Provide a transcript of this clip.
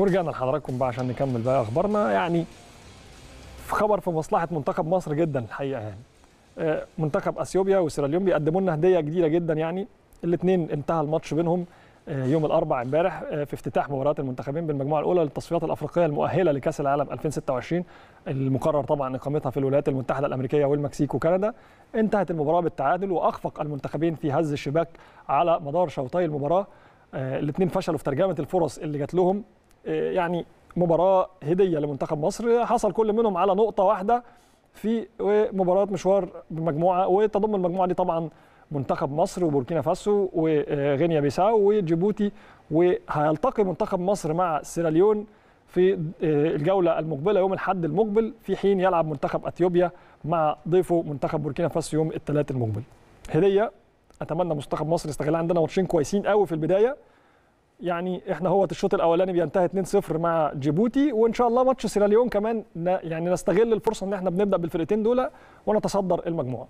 ورجعنا لحضراتكم بقى عشان نكمل بقى اخبارنا يعني في خبر في مصلحه منتخب مصر جدا الحقيقه يعني آه، منتخب اثيوبيا وسيراليون بيقدموا لنا هديه جديده جدا يعني الاثنين انتهى الماتش بينهم آه، يوم الاربعاء امبارح آه، في افتتاح مباريات المنتخبين بالمجموعه الاولى للتصفيات الافريقيه المؤهله لكاس العالم 2026 المقرر طبعا اقامتها في الولايات المتحده الامريكيه والمكسيك وكندا انتهت المباراه بالتعادل واخفق المنتخبين في هز الشباك على مدار شوطي المباراه الاثنين فشلوا في ترجمه الفرص اللي جات لهم آه، يعني مباراه هديه لمنتخب مصر حصل كل منهم على نقطه واحده في مباراه مشوار بمجموعه وتضم المجموعه دي طبعا منتخب مصر وبوركينا فاسو وغينيا بيساو وجيبوتي وهيلتقي منتخب مصر مع سيراليون في آه، الجوله المقبله يوم الاحد المقبل في حين يلعب منتخب اثيوبيا مع ضيفه منتخب بوركينا فاسو يوم الثلاث المقبل هديه اتمنى منتخب مصر يستغل عندنا ماتشين كويسين قوي في البدايه يعني احنا هو الشوط الاولاني بينتهي 2-0 مع جيبوتي وان شاء الله ماتش سيراليون كمان يعني نستغل الفرصه ان احنا بنبدا بالفرقتين دول ونتصدر المجموعه